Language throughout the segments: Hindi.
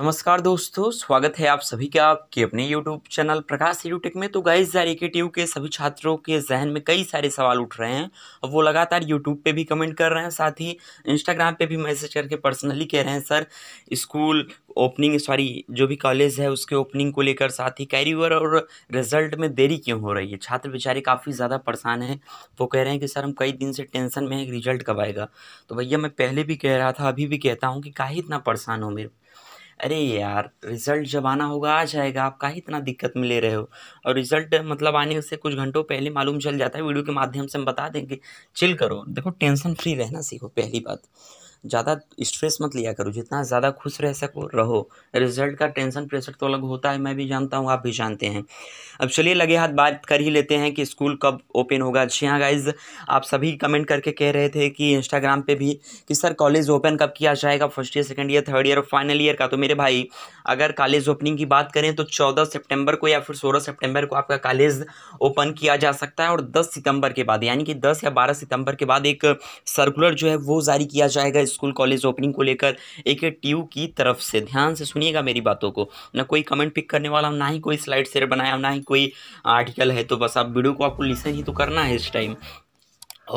नमस्कार दोस्तों स्वागत है आप सभी का आपके अपने यूट्यूब चैनल प्रकाश यूटेक में तो गाइस जारी के टी के सभी छात्रों के जहन में कई सारे सवाल उठ रहे हैं और वो लगातार यूट्यूब पे भी कमेंट कर रहे हैं साथ ही इंस्टाग्राम पे भी मैसेज करके पर्सनली कह रहे हैं सर स्कूल ओपनिंग सॉरी जो भी कॉलेज है उसके ओपनिंग को लेकर साथ ही कैरियर और रिजल्ट में देरी क्यों हो रही है छात्र बेचारे काफ़ी ज़्यादा परेशान हैं वो कह रहे हैं कि सर हम कई दिन से टेंशन में हैं रिजल्ट कब आएगा तो भैया मैं पहले भी कह रहा था अभी भी कहता हूँ कि काहे इतना परेशान हो मेरे अरे यार रिज़ल्ट जब आना होगा आ जाएगा आप का इतना दिक्कत में ले रहे हो और रिज़ल्ट मतलब आने से कुछ घंटों पहले मालूम चल जाता है वीडियो के माध्यम से हम बता देंगे चिल करो देखो टेंशन फ्री रहना सीखो पहली बात ज़्यादा स्ट्रेस मत लिया करो जितना ज़्यादा खुश रह सको रहो रिजल्ट का टेंशन प्रेशर तो अलग होता है मैं भी जानता हूँ आप भी जानते हैं अब चलिए लगे हाथ बात कर ही लेते हैं कि स्कूल कब ओपन होगा जी हाँ गाइज आप सभी कमेंट करके कह रहे थे कि इंस्टाग्राम पर भी कि सर कॉलेज ओपन कब किया जाएगा first year second year third year और फाइनल ईयर का तो मेरे भाई अगर कॉलेज ओपनिंग की बात करें तो चौदह सेप्टेम्बर को या फिर सोलह सेप्टेम्बर को आपका कॉलेज ओपन किया जा सकता है और दस सितंबर के बाद यानी कि दस या बारह सितंबर के बाद एक सर्कुलर जो है वो जारी किया जाएगा स्कूल कॉलेज ओपनिंग को लेकर एक ट्यू की तरफ से ध्यान से सुनिएगा मेरी बातों को ना कोई कमेंट पिक करने वाला हूँ ना ही कोई स्लाइड शेयर बनाया ना ही कोई आर्टिकल है तो बस आप वीडियो को आपको लिसन ही तो करना है इस टाइम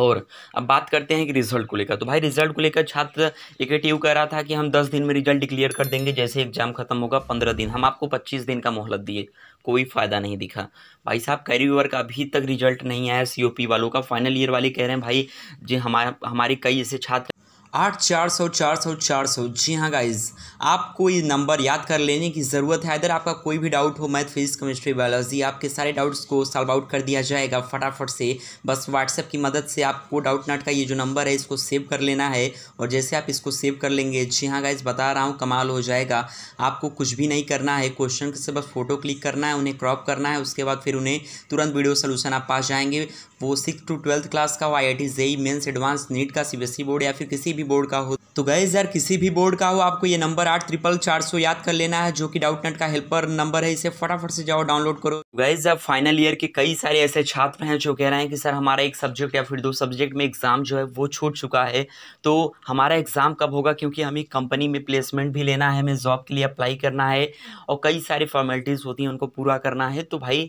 और अब बात करते हैं कि रिजल्ट को लेकर तो भाई रिजल्ट को लेकर छात्र इकेटिव कह रहा था कि हम 10 दिन में रिजल्ट डिक्लेयर कर देंगे जैसे एग्जाम खत्म होगा 15 दिन हम आपको 25 दिन का मोहलत दिए कोई फ़ायदा नहीं दिखा भाई साहब कैरीवर का अभी तक रिजल्ट नहीं आया सीओपी वालों का फाइनल ईयर वाले कह रहे हैं भाई जी हमारे हमारे कई ऐसे छात्र आठ चार सौ चार सौ चार सौ जी हाँ गाइज आपको ये नंबर याद कर लेने की ज़रूरत है अगर आपका कोई भी डाउट हो मैथ फिजिक्स केमिस्ट्री बायोलॉजी आपके सारे डाउट्स को सॉल्व आउट कर दिया जाएगा फटाफट से बस व्हाट्सएप की मदद से आपको डाउट नाट का ये जो नंबर है इसको सेव कर लेना है और जैसे आप इसको सेव कर लेंगे जी हाँ गाइज बता रहा हूँ कमाल हो जाएगा आपको कुछ भी नहीं करना है क्वेश्चन से बस फोटो क्लिक करना है उन्हें क्रॉप करना है उसके बाद फिर उन्हें तुरंत वीडियो सोल्यूशन आप पास जाएंगे वो सिक्स टू ट्वेल्थ क्लास का वाई I I T JEE Mains advance NEET का सी बोर्ड e या फिर किसी भी भी बोर्ड का हो तो गैज़ यार किसी भी बोर्ड का हो आपको ये नंबर आठ ट्रिपल चार सौ याद कर लेना है जो कि नेट का हेल्पर नंबर है इसे फटाफट से जाओ डाउनलोड करो गैज़ तो अब फाइनल ईयर के कई सारे ऐसे छात्र हैं जो कह रहे हैं कि सर हमारा एक सब्जेक्ट या फिर दो सब्जेक्ट में एग्ज़ाम जो है वो छूट चुका है तो हमारा एग्ज़ाम कब होगा क्योंकि हमें कंपनी में प्लेसमेंट भी लेना है हमें जॉब के लिए अप्लाई करना है और कई सारी फॉर्मेलिटीज़ होती हैं उनको पूरा करना है तो भाई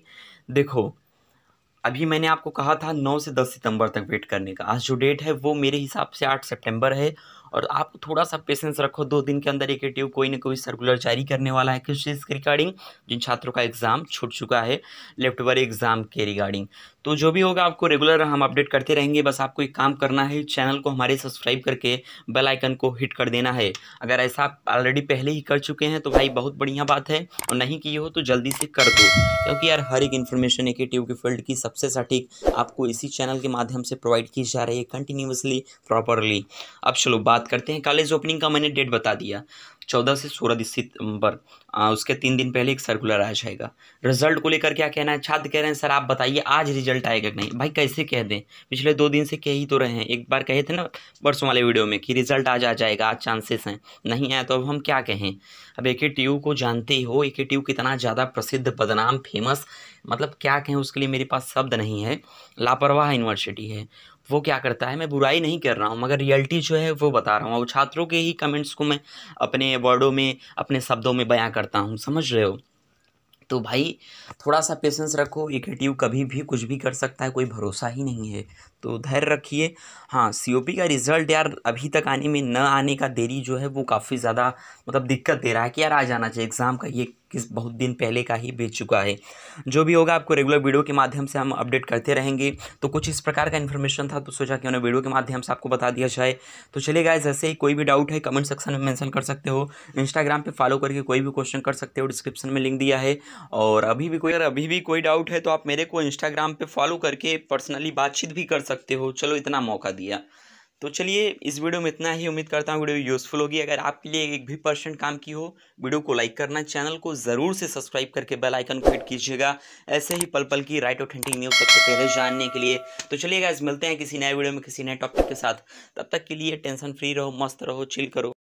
देखो अभी मैंने आपको कहा था नौ से दस सितंबर तक वेट करने का आज जो डेट है वो मेरे हिसाब से आठ सितंबर है और आप थोड़ा सा पेशेंस रखो दो दिन के अंदर एक एटीयू कोई ना कोई सर्कुलर जारी करने वाला है किस चीज़ के रिगार्डिंग जिन छात्रों का एग्ज़ाम छूट चुका है लेफ्ट वर एग्ज़ाम के रिगार्डिंग तो जो भी होगा आपको रेगुलर हम अपडेट करते रहेंगे बस आपको एक काम करना है चैनल को हमारे सब्सक्राइब करके बेल आइकन को हिट कर देना है अगर ऐसा आप ऑलरेडी पहले ही कर चुके हैं तो भाई बहुत बढ़िया बात है और नहीं किए हो तो जल्दी से कर दो क्योंकि यार हर एक इन्फॉर्मेशन एक ट्यूब के फील्ड की सबसे सटीक आपको इसी चैनल के माध्यम से प्रोवाइड की जा रही है कंटिन्यूसली प्रॉपरली अब चलो बात बात करते हैं कॉलेज ओपनिंग का मैंने डेट बता दिया चौदह से सोलह दिसंबर उसके तीन दिन पहले एक सर्कुलर आ जाएगा रिजल्ट को लेकर क्या कहना है छात्र कह रहे हैं सर आप बताइए आज रिजल्ट आएगा नहीं भाई कैसे कह दें पिछले दो दिन से कह ही तो रहे हैं एक बार कहे थे ना परसों वाले वीडियो में कि रिजल्ट आज आ जाएगा आज चांसेस हैं नहीं आया तो अब हम क्या कहें अब ए को जानते हो ए कितना ज़्यादा प्रसिद्ध बदनाम फेमस मतलब क्या कहें उसके लिए मेरे पास शब्द नहीं है लापरवाह यूनिवर्सिटी है वो क्या करता है मैं बुराई नहीं कर रहा हूँ मगर रियलिटी जो है वो बता रहा हूँ और छात्रों के ही कमेंट्स को मैं अपने वर्डों में अपने शब्दों में बयां करता हूँ समझ रहे हो तो भाई थोड़ा सा पेशेंस रखो इकेटिव कभी भी कुछ भी कर सकता है कोई भरोसा ही नहीं है तो धैर्य रखिए हाँ सीओपी का रिज़ल्ट यार अभी तक आने में न आने का देरी जो है वो काफ़ी ज़्यादा मतलब दिक्कत दे रहा है कि यार आ जाना चाहिए एग्ज़ाम का ये किस बहुत दिन पहले का ही बेच चुका है जो भी होगा आपको रेगुलर वीडियो के माध्यम से हम अपडेट करते रहेंगे तो कुछ इस प्रकार का इन्फॉर्मेशन था तो सोचा कि उन्हें वीडियो के माध्यम से आपको बता दिया जाए तो चलिए गाइज ऐसे ही कोई भी डाउट है कमेंट सेक्शन में मैंशन कर सकते हो इंस्टाग्राम पर फॉलो करके कोई भी क्वेश्चन कर सकते हो डिस्क्रिप्शन में लिंक दिया है और अभी भी कोई अभी भी कोई डाउट है तो आप मेरे को इंस्टाग्राम पर फॉलो करके पर्सनली बातचीत भी कर सकते हो चलो इतना मौका दिया तो चलिए इस वीडियो में इतना ही उम्मीद करता हूँ वीडियो यूज़फुल होगी अगर आपके लिए एक भी परसेंट काम की हो वीडियो को लाइक करना चैनल को ज़रूर से सब्सक्राइब करके बेल आइकन को हिट कीजिएगा ऐसे ही पल पल की राइट ऑथेंटिक न्यूज़ सबसे पहले जानने के लिए तो चलिए गाइज मिलते हैं किसी नए वीडियो में किसी नए टॉपिक के साथ तब तक के लिए टेंशन फ्री रहो मस्त रहो चिल करो